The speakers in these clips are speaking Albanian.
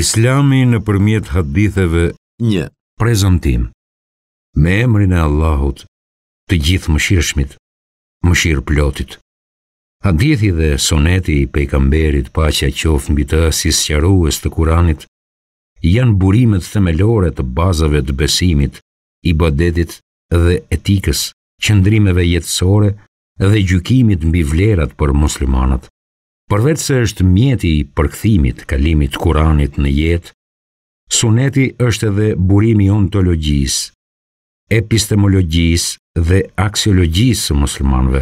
Islami në përmjet haditheve një prezentim me emrin e Allahut të gjithë më shirëshmit, më shirë plotit. Hadithi dhe soneti i pejkamberit pa që a qofë në bitë si sëqarues të kuranit, janë burimet themelore të bazave të besimit, i badetit dhe etikës, qëndrimeve jetësore dhe gjukimit në bivlerat për muslimanat. Përvecë se është mjeti i përkthimit, kalimit Kuranit në jetë, Suneti është edhe burimi ontologjis, epistemologjis dhe aksiologjis së muslimanëve.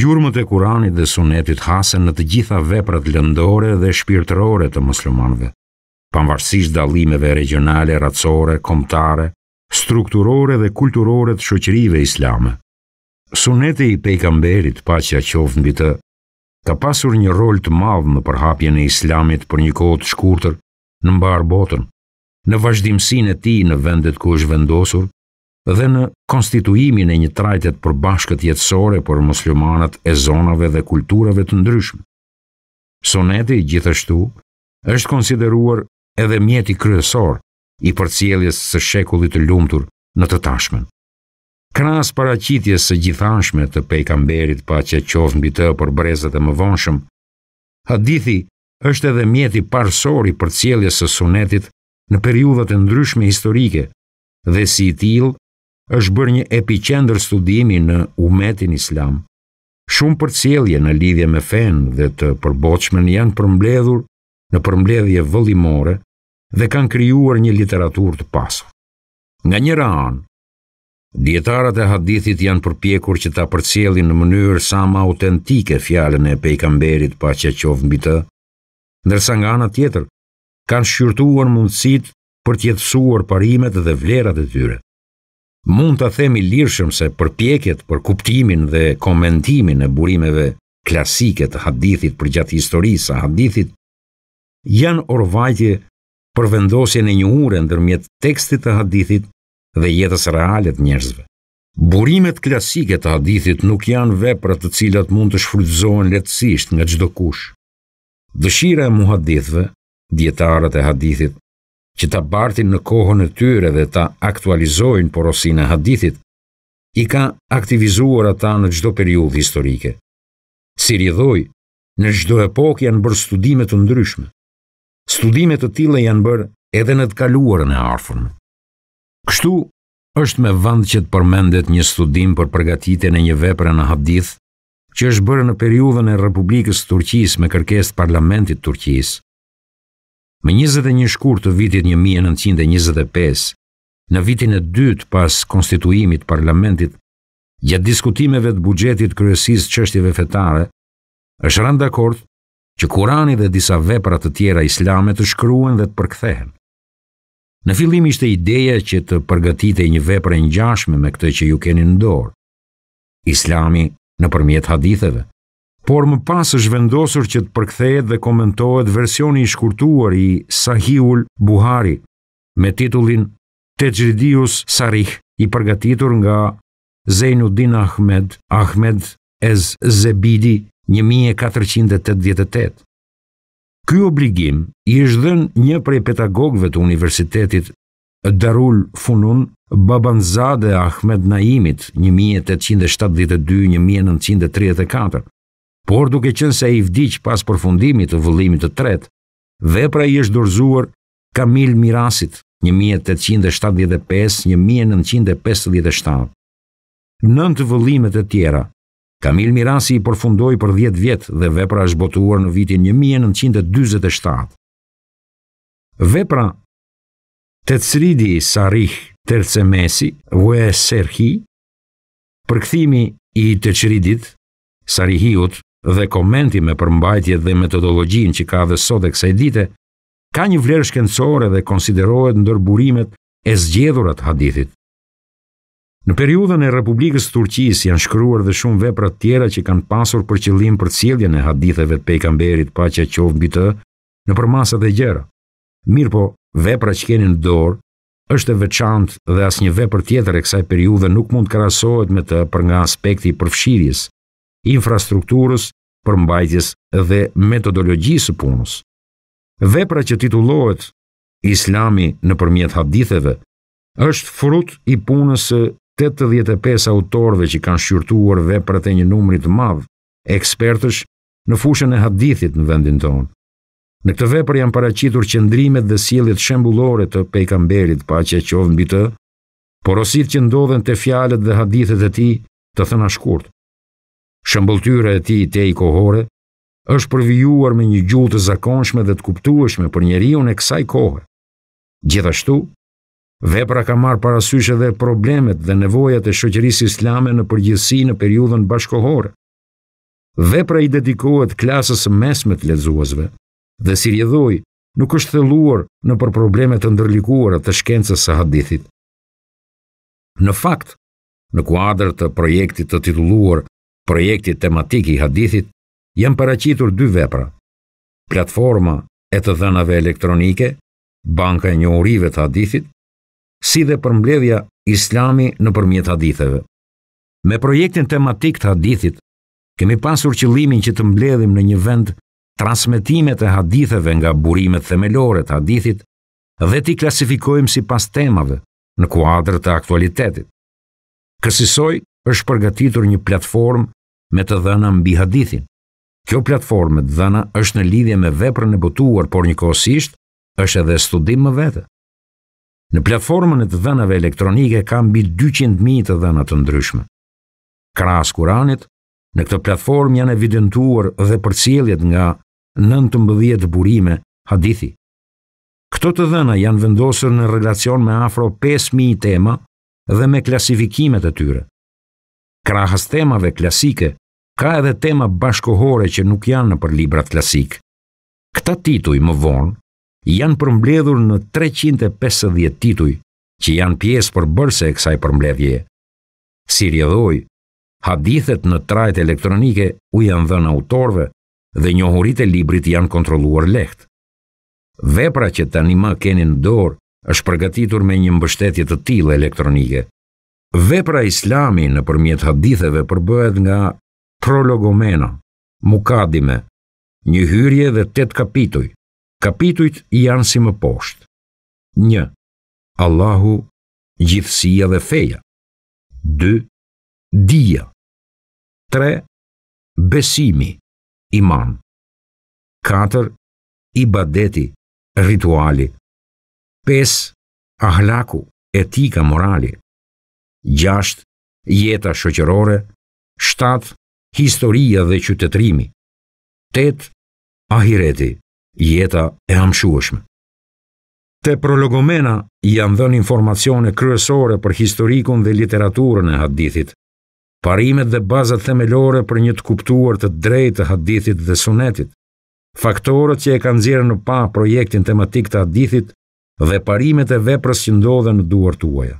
Gjurmët e Kuranit dhe Sunetit hasen në të gjitha veprat lëndore dhe shpirtërore të muslimanëve, pavarësisht dallimeve regionale, racore, komptare, strukturore dhe kulturore të shoqërive islame. Suneti i pejgamberit paqja qof mbi të ka pasur një rol të madh në përhapjen e islamit për një kohë të shkurtër në mbar botën, në vazhdimsinë e tij në vendet ku është vendosur dhe në konstituimin e një trajtet për bashkët jetësore për muslimanat e zonave dhe kulturave të ndryshme. Soneti, gjithashtu, është konsideruar edhe mjeti kryesor i përcjeljes së shekullit të lumtur në të tashmen kras paracitjes së gjithanshme të pejkamberit pa që mbi të për brezët e më vonshëm, hadithi është edhe mjeti parsori për cjeljes së sunetit në periudat e ndryshme historike dhe si i til është bërë një epiqendër studimi në umetin islam. Shumë për në lidhje me fen dhe të përboqmen janë përmbledhur në përmbledhje vëllimore dhe kanë kryuar një literatur të pasur. Nga njëra anë, Djetarët e hadithit janë përpjekur që ta përcjeli në mënyrë sa ma autentike fjallën e pejkamberit pa që qovë mbi të, ndërsa nga anë tjetër, kanë shqyrtuar mundësit për tjetësuar parimet dhe vlerat e tyre. Mund të themi lirëshëm se përpjekjet për kuptimin dhe komentimin e burimeve klasike të hadithit për gjatë historisë hadithit, janë orvajtje për vendosje në një ure ndërmjet tekstit të hadithit dhe jetës reale të njerëzve. Burimet klasike të hadithit nuk janë vepra të cilat mund të shfrytëzohen lehtësisht nga çdo kush. Dëshira e muhadithëve, dietarët e hadithit, që ta bartin në kohën e tyre dhe ta aktualizojnë porosinë e hadithit, i ka aktivizuar ata në çdo periudhë historike. Si rrëdhoi, në çdo epokë janë bërë studime të ndryshme. Studime të tilla janë bërë edhe në të kaluarën e ardhshme. Kështu është me vend që të përmendet një studim për përgatitjen e një vepre në hadith, që është bërë në periudhën e Republikës së Turqisë me kërkesë të parlamentit turqisë. Me 21 shkurt të vitit 1925, në vitin e dytë pas konstituimit të parlamentit, gjatë diskutimeve të buxhetit kryesisë çështjeve fetare, është rënë dakord që Kurani dhe disa vepra të tjera islame të shkruhen dhe të përkthehen. Në fillim ishte ideja që të përgatitej një vepër e ngjashme me këtë që ju keni në dorë. Islami nëpërmjet haditheve, por më pas është vendosur që të përkthehet dhe komentohet versioni i shkurtuar i Sahihul Buhari me titullin Tejridius Sarih i përgatitur nga Zeynuddin Ahmed Ahmed ez Zebidi 1488. Ky obligim i është dhënë një prej pedagogëve të universitetit Darul Funun, Babanzade Ahmed Naimit, 1872-1934. Por duke qenë se i vdiq pas përfundimit të vëllimit të tretë, vepra i është dorëzuar Kamil Mirasit, 1875-1957. Nëntë vëllimet e tjera Kamil Mirasi i përfundoj për 10 vjet dhe vepra është botuar në vitin 1947. Vepra Tetsridi Sarih Terce Mesi, Vue Serhi, përkthimi i Tetsridit, Sarihiut dhe komenti me përmbajtje dhe metodologjin që ka dhe sot e kësaj dite, ka një vlerë shkencore dhe konsiderohet ndër burimet e zgjedhurat hadithit. Në periudhën e Republikës Turqisë janë shkruar dhe shumë vepra tjera që kanë pasur për qëllim për cilje në haditheve të pejkamberit pa që qovë bitë në përmasa dhe gjera. Mirë po, vepra që keni në dorë, është e veçantë dhe asë një vepër tjetër e kësaj periudhe nuk mund krasohet me të për nga aspekti përfshirjes, infrastrukturës, përmbajtjes dhe metodologjisë punës. Vepra që titullohet Islami nëpërmjet haditheve, është frut i punës 85 autorve që kanë shqyrtuar veprat e një numrit madh ekspertësh në fushën e hadithit në vendin tonë. Në këtë vepër janë paraqitur qendrimet dhe sjelljet shembullore të pejgamberit paqja e qoftë mbi të, porositë që ndodhen te fjalët dhe hadithet e tij, të thënë shkurt. Shembulltyra e tij te i kohore është përvijuar me një gjuhë të zakonshme dhe të kuptueshme për njeriu në kësaj kohe. Gjithashtu, Vepra ka marrë parasysh edhe problemet dhe nevojat e shoqërisë islame në përgjithësi në periudhën bashkohore. Vepra i dedikohet klasës së mesme të lexuesve dhe si rjedhoi nuk është thelluar në për probleme të ndërlikuara të shkencës së hadithit. Në fakt, në kuadër të projektit të titulluar Projekti tematik i hadithit, janë paraqitur dy vepra. Platforma e të dhënave elektronike, Banka e njohurive të hadithit, si dhe përmbledhja islami në përmjet haditheve. Me projektin tematik të hadithit, kemi pasur qëllimin që të mbledhim në një vend transmitimet e haditheve nga burimet themelore të hadithit dhe ti klasifikojmë si pas temave në kuadrë e aktualitetit. Kësisoj është përgatitur një platformë me të dhëna mbi hadithin. Kjo platformë të dhëna është në lidhje me veprën e botuar, por një është edhe studim më vete. Në platformën e të dhënave elektronike ka mbi 200 mijë të dhëna të ndryshme. Krahas Kuranit, në këtë platformë janë evidentuar dhe përcjelljet nga 19 burime hadithi. Këto të dhëna janë vendosur në relacion me afro 5000 tema dhe me klasifikimet e tyre. Krahas temave klasike ka edhe tema bashkohore që nuk janë në për librat klasik. Këta tituj më vonë janë përmbledhur në 350 tituj që janë pjesë për bërse e kësaj përmbledhje. Si rjedhoj, hadithet në trajt elektronike u janë dhënë autorve dhe njohurit e librit janë kontroluar lehtë. Vepra që tani më keni në dorë është përgatitur me një mbështetje të tillë elektronike. Vepra islami në përmjet haditheve përbëhet nga prologomena, mukadime, një hyrje dhe tet kapituj. Kapitujt janë si më poshtë. Një, Allahu, gjithësia dhe feja. Dë, dia. Tre, besimi, iman. Katër, i badeti, rituali. Pes, ahlaku, etika, morali. Gjasht, jeta shoqërore. Shtat, historia dhe qytetrimi. Tet, ahireti jeta e amshueshme. Te prologomena janë dhënë informacione kryesore për historikun dhe literaturën e hadithit, parimet dhe bazat themelore për një të kuptuar të drejtë të hadithit dhe sunetit, faktorët që e kanë zirë në pa projektin tematik të hadithit dhe parimet e veprës që ndodhe në duar tuaja.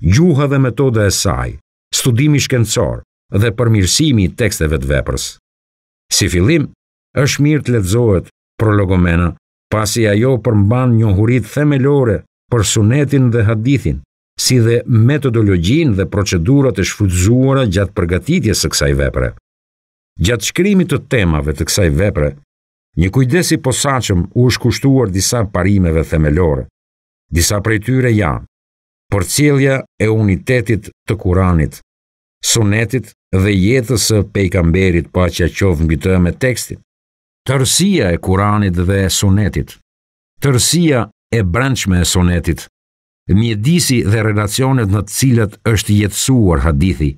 Gjuha dhe metoda e saj, studimi shkencor dhe përmirësimi i teksteve të veprës. Si fillim, është mirë të lexohet prologomena, pasi ajo përmban njohurit themelore për sunetin dhe hadithin, si dhe metodologjin dhe procedurat e shfrytzuara gjatë përgatitjes së kësaj vepre. Gjatë shkrimit të temave të kësaj vepre, një kujdesi posaqëm u është kushtuar disa parimeve themelore. Disa prej tyre janë, për cilja e unitetit të kuranit, sunetit dhe jetës së pejkamberit pa që a qovë mbi të me tekstin. Tërsia e Kuranit dhe e Sunetit. Tërsia e brancme e Sunetit. Mjedisi dhe relacionet në të cilat është jetësuar hadithi,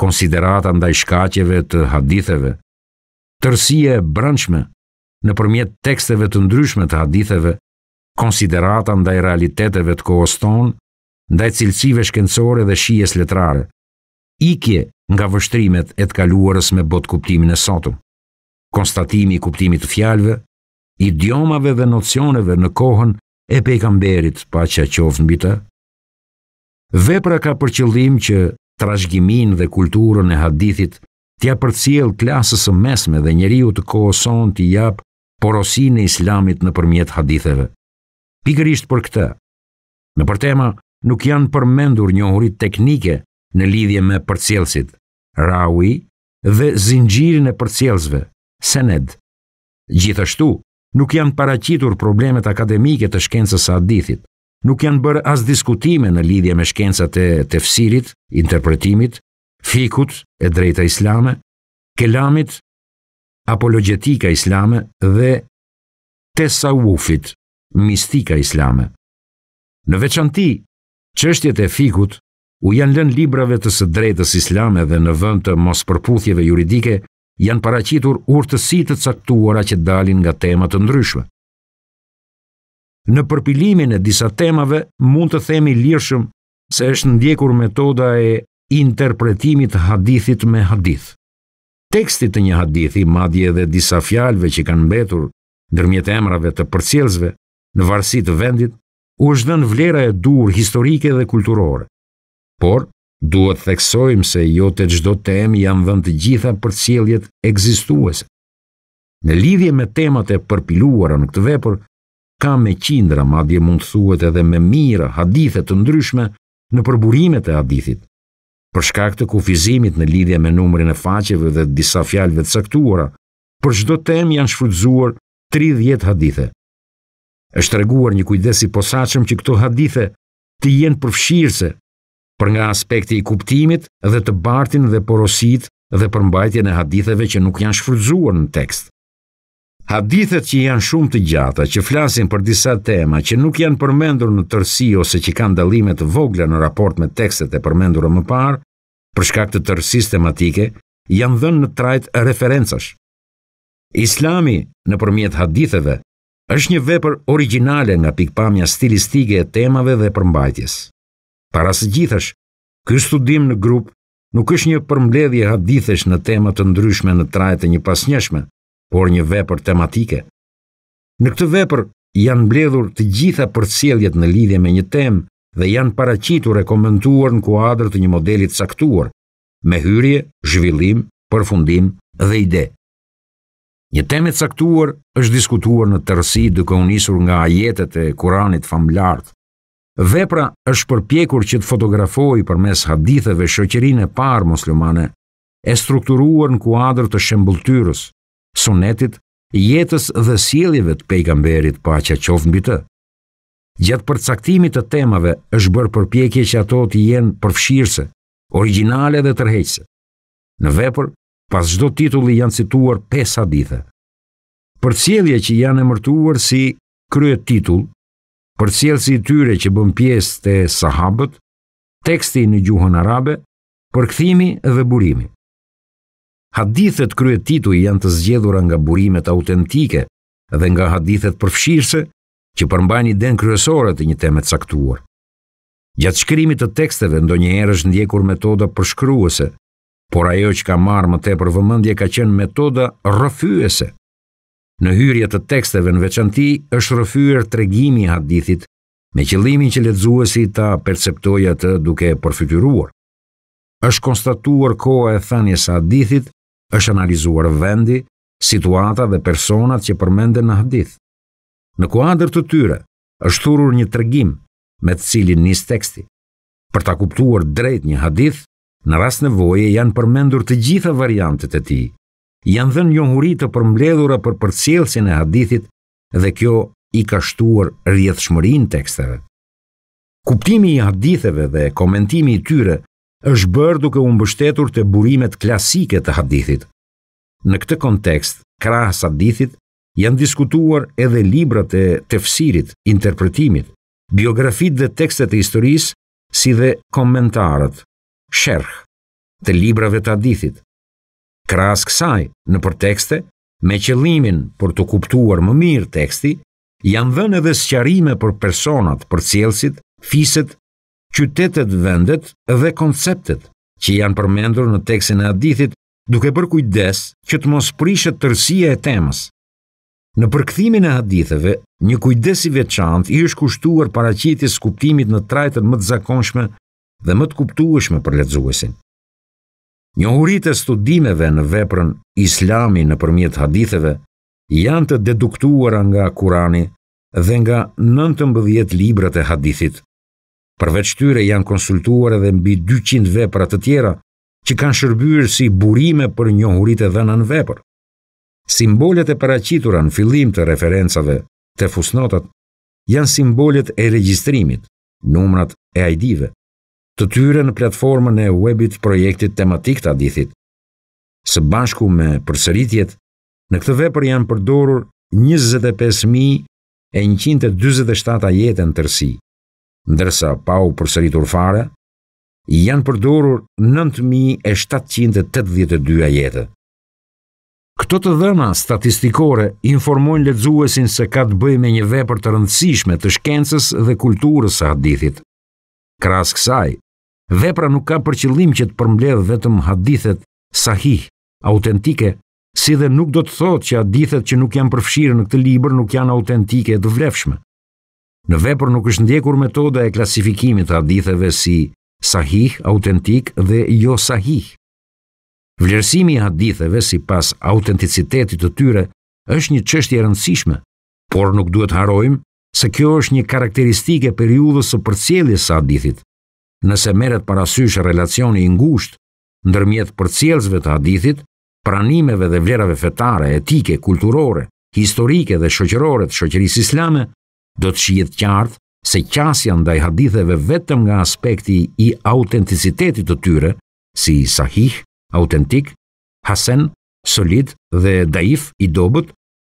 konsiderata ndaj shkaqeve të haditheve. Tërsia e brancme në përmjet teksteve të ndryshme të haditheve, konsiderata ndaj realiteteve të kohës tonë, ndaj cilësive shkencore dhe shijes letrare. Ikje nga vështrimet e të kaluarës me botë kuptimin e sotëm. Konstatimi i kuptimit të fjalëve, idiomave dhe nocioneve në kohën e pejgamberit pa çaqqoft mbi të. Vepra ka për qëllim që trashëgiminë dhe kulturën e hadithit tja përcjellë klasës së mesme dhe njeriu të kohëson ti jap porosinë e islamit nëpërmjet haditheve. Pikërisht për këtë. Në përtema nuk janë përmendur njohuri teknike në lidhje me përcjellësit, rawi dhe zinxhirin e përcjellësve sened. Gjithashtu, nuk janë paracitur problemet akademike të shkencës së hadithit, nuk janë bërë as diskutime në lidhje me shkencat e tefsirit, interpretimit, fikut e drejta islame, kelamit, apologetika islame dhe tesawufit, mistika islame. Në veçanti, qështjet e fikut u janë lën librave të së drejtës islame dhe në vënd të mos përputhjeve juridike janë paracitur urtësi të caktuara që dalin nga temat të ndryshme. Në përpilimin e disa temave, mund të themi lirëshëm se është ndjekur metoda e interpretimit hadithit me hadith. Tekstit të një hadithi, madje edhe disa fjalve që kanë mbetur nërmjet emrave të përcjelzve në varsit të vendit, u është dhenë vlera e dur historike dhe kulturore. Por, duhet theksojmë se jo të gjdo temë janë dhënë të gjitha për cjeljet egzistuese. Në lidhje me temat e përpiluara në këtë vepër, ka me qindra madje mund thuet edhe me mira hadithet të ndryshme në përburimet e hadithit. Për shkak të kufizimit në lidhje me numrin e faqeve dhe disa fjalëve të saktuara, për çdo temë janë shfrytzuar 30 hadithe. Është treguar një kujdes i posaçëm që këto hadithe të jenë përfshirëse për nga aspekti i kuptimit dhe të bartin dhe porosit dhe përmbajtje në haditheve që nuk janë shfrydzuar në tekst. Hadithet që janë shumë të gjata, që flasin për disa tema që nuk janë përmendur në tërsi ose që kanë dalimet të vogla në raport me tekstet e përmendur më parë, për shkak të tërsi sistematike, janë dhënë në trajt e referencash. Islami, në përmjet haditheve, është një vepër originale nga pikpamja stilistike e temave dhe përmbajtjes. Para së gjithësh, ky studim në grup nuk është një përmbledhje hadithesh në tema të ndryshme në trajtë e një pasnjëshme, por një vepër tematike. Në këtë vepër janë mbledhur të gjitha përcjelljet në lidhje me një temë dhe janë paraqitur e komentuar në kuadër të një modeli të caktuar me hyrje, zhvillim, përfundim dhe ide. Një temë e caktuar është diskutuar në tërësi duke u nisur nga ajetet e Kuranit famëlarë Vepra është përpjekur që të fotografojë përmes haditheve shoqërinë e parë muslimane, e strukturuar në kuadër të shembulltyrës, sunetit, jetës dhe sjelljeve të pejgamberit paqja qoftë mbi të. Gjatë përcaktimit të temave është bërë përpjekje që ato të jenë përfshirëse, originale dhe tërheqëse. Në vepër, pas çdo titulli janë cituar pesë hadithe. Për sjellje që janë emërtuar si krye titull, për cjelësi tyre që bën pjesë të sahabët, teksti në gjuhën arabe, për këthimi dhe burimi. Hadithet kryet janë të zgjedhura nga burimet autentike dhe nga hadithet përfshirëse që përmbani den kryesore të një temet saktuar. Gjatë shkrimit të teksteve ndo një erë është ndjekur metoda përshkryuese, por ajo që ka marrë më te për vëmëndje ka qenë metoda rëfyese, në hyrje të teksteve në veçanti është rëfyër të regjimi hadithit me qëllimin që ledzuesi ta perceptoja atë duke e përfytyruar. është konstatuar koha e thanje sa hadithit, është analizuar vendi, situata dhe personat që përmende në hadith. Në kuadrë të tyre, është thurur një të regjim me të cilin njës teksti. Për ta kuptuar drejt një hadith, në rast në voje janë përmendur të gjitha variantet e ti janë dhënë njohuri të përmbledhura për përcjellsin e hadithit dhe kjo i ka shtuar rrjedhshmërinë teksteve. Kuptimi i haditheve dhe komentimi i tyre është bërë duke u mbështetur te burimet klasike të hadithit. Në këtë kontekst, krahas hadithit janë diskutuar edhe librat e tefsirit, interpretimit, biografitë dhe tekstet e historisë, si dhe komentarët, sherh, të librave të hadithit, krahas kësaj në përtekste me qëllimin për të kuptuar më mirë teksti, janë dhënë edhe sqarime për personat, për cilësit, fiset, qytetet, vendet dhe konceptet që janë përmendur në tekstin e hadithit, duke bërë kujdes që të mos prishet tërësia e temës. Në përkthimin e haditheve, një kujdes i veçantë i është kushtuar paraqitjes kuptimit në trajtën më të zakonshme dhe më të kuptueshme për lexuesin. Njohurit e studimeve në veprën islami në përmjet haditheve janë të deduktuar nga Kurani dhe nga 19 librat e hadithit. Përveç tyre janë konsultuar edhe mbi 200 vepra të tjera që kanë shërbyrë si burime për njohurit e dhëna në vepër. Simbolet e paraqitura në fillim të referencave të fusnotat janë simbolet e regjistrimit, numrat e ID-ve të tyre në platformën e webit projektit tematik të adithit. Së bashku me përsëritjet, në këtë vepër janë përdorur 25.127 ajete në tërsi, ndërsa pa u përsëritur fare, janë përdorur 9.782 ajete. Këto të dhëna statistikore informojnë ledzuesin se ka të bëj me një vepër të rëndësishme të shkencës dhe kulturës së hadithit. Kras kësaj, Vepra nuk ka për qëllim që të përmbledh vetëm hadithet sahih, autentike, si dhe nuk do të thotë që hadithet që nuk janë përfshirë në këtë libër nuk janë autentike dhe vlefshme. Në vepër nuk është ndjekur metoda e klasifikimit të haditheve si sahih, autentik dhe jo sahih. Vlerësimi i haditheve si pas autenticitetit të tyre është një qështje rëndësishme, por nuk duhet harojmë se kjo është një karakteristike periudës së përcjeljes së hadithit, nëse meret parasysh relacioni i ngushtë ndërmjet përcjellësve të hadithit, pranimeve dhe vlerave fetare, etike, kulturore, historike dhe shoqërore të shoqërisë islame, do të shihet qartë se qasja ndaj haditheve vetëm nga aspekti i autenticitetit të tyre, si sahih, autentik, hasen, solid dhe daif i dobut,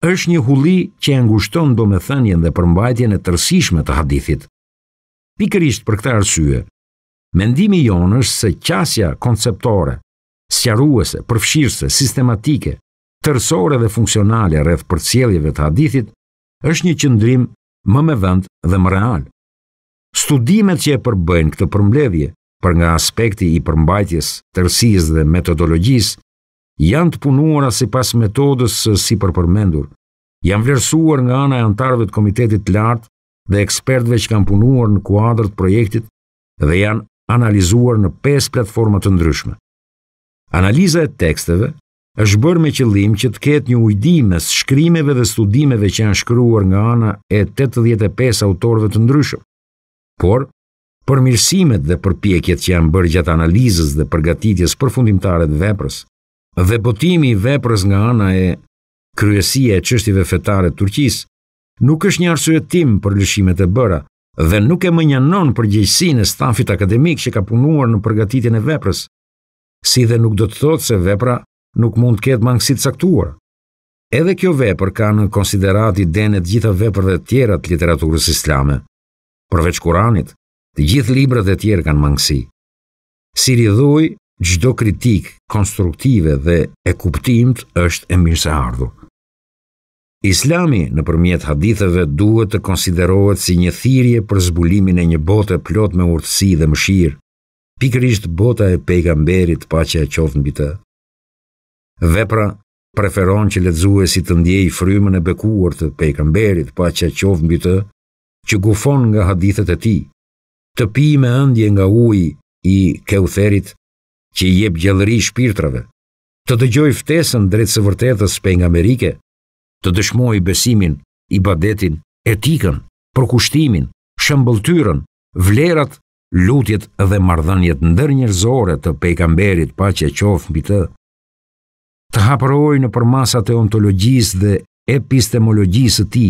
është një huli që e ngushton do me thënjen dhe përmbajtjen e tërsishme të hadithit. Pikërisht për këtë arsye, Mendimi jonë është se qasja konceptore, sjaruese, përfshirëse, sistematike, tërsore dhe funksionale rreth për cjeljeve të hadithit, është një qëndrim më me vend dhe më real. Studimet që e përbëjnë këtë përmbledhje për nga aspekti i përmbajtjes, tërsis dhe metodologjis, janë të punuara si pas metodës si për përmendur, janë vlerësuar nga e antarëve të komitetit lartë dhe ekspertve që kanë punuar në kuadrët projektit dhe janë analizuar në pes platforma të ndryshme. Analiza e teksteve është bërë me qëllim që të ketë një ujdi mes shkrimeve dhe studimeve që janë shkruar nga ana e 85 autorëve të ndryshëm. Por, përmirësimet dhe përpjekjet që janë bërë gjatë analizës dhe përgatitjes përfundimtare të veprës dhe botimi i veprës nga ana e kryesia e çështjeve fetare të Turqisë nuk është një arsye për lëshimet e bëra, dhe nuk e më njënon për gjëjsi e stafit akademik që ka punuar në përgatitin e veprës, si dhe nuk do të thotë se vepra nuk mund të ketë mangësit saktuar. Edhe kjo vepër ka në konsiderati denet gjitha vepër dhe tjera të literaturës islame. Përveç kuranit, të gjithë libra dhe tjera kanë mangësi. Si rridhuj, gjdo kritik, konstruktive dhe e kuptimt është e mirëse ardhur. Islami në përmjet haditheve duhet të konsiderohet si një thirje për zbulimin e një bote plot me urtësi dhe mëshirë, pikërisht bota e pejgamberit pa që e qofën bitë. Vepra preferon që letëzu si të ndjej frymën e bekuar të pejgamberit pa që e qofën bitë, që gufon nga hadithet e ti, të pi me ëndje nga uj i keutherit që i jebë gjallëri shpirtrave, të dëgjoj ftesën drejtë së vërtetës pejgamberike, të dëshmoj besimin, i badetin, etikën, përkushtimin, shëmbëltyrën, vlerat, lutjet dhe mardhanjet ndër njërzore të pejkamberit pa që e qofë mbi të. Të hapërojë në përmasat e ontologjis dhe epistemologjisë të ti,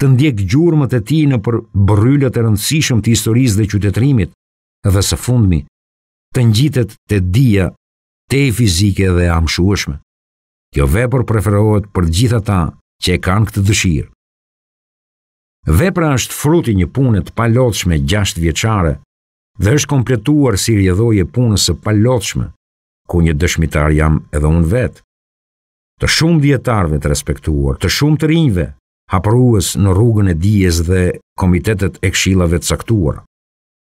të ndjek gjurëmët e ti në për bëryllët e rëndësishëm të historisë dhe qytetrimit dhe së fundmi, të njitet të dia, të e fizike dhe amshueshme. Kjo vepër preferohet për gjitha ta që e kanë këtë dëshirë. Vepra është fruti një punët palotshme gjashtë vjeqare dhe është kompletuar si rjedhoje punës së palotshme, ku një dëshmitar jam edhe unë vetë. Të shumë djetarve të respektuar, të shumë të rinjve, hapërues në rrugën e dijes dhe komitetet e kshilave të saktuar.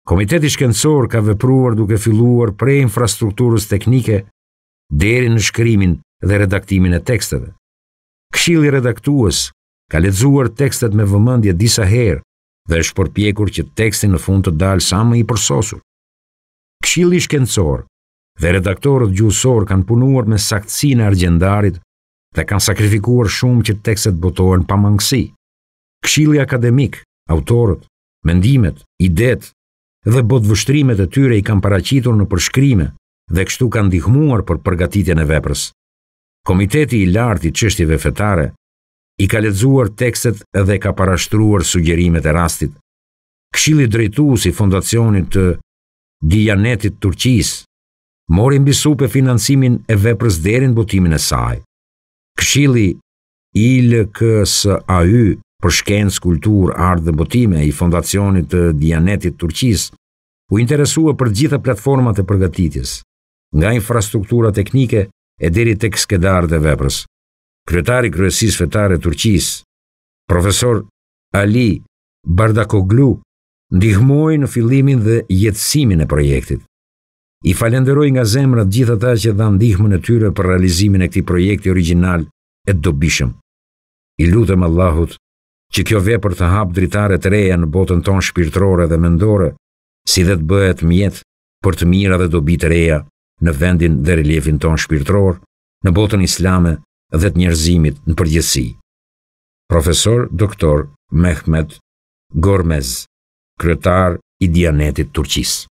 Komiteti shkencor ka vepruar duke filluar prej infrastrukturës teknike deri në shkrimin dhe redaktimin e teksteve. Këshilli redaktues ka lexuar tekstet me vëmendje disa herë dhe është përpjekur që teksti në fund të dalë sa më i përsosur. Këshilli shkencor dhe redaktorët gjuhësor kanë punuar me saktësi në argjendarit dhe kanë sakrifikuar shumë që tekstet botohen pa mangësi. Këshilli akademik, autorët, mendimet, idet dhe botvështrimet e tyre i kanë paracitur në përshkrime dhe kështu kanë dihmuar për përgatitjen e veprës. Komiteti i lartë i çështjeve fetare i ka lexuar tekstet dhe ka parashtruar sugjerimet e rastit. Këshilli drejtues i Fondacionit të Dianetit Turqis mori mbi supe financimin e veprës deri në botimin e saj. Këshilli ILKSAU për shkencë, kulturë, art dhe botime i Fondacionit të Dianetit Turqis u interesua për gjitha platformat e përgatitjes, nga infrastruktura teknike, e deri tek skedar dhe veprës. Kryetari kryesis fetare Turqis, profesor Ali Bardakoglu, ndihmoj në fillimin dhe jetësimin e projektit. I falenderoj nga zemrat gjitha ta që dha ndihmën e tyre për realizimin e këti projekti original e dobishëm. I lutëm Allahut që kjo vepër të hapë dritare të reja në botën ton shpirtrore dhe mendore, si dhe të bëhet mjetë për të mira dhe dobit reja në vendin dhe reliefin ton shpirtror, në botën islame dhe të njerëzimit në përgjësi. Profesor Dr. Mehmet Gormez, kryetar i Dianetit Turqisë.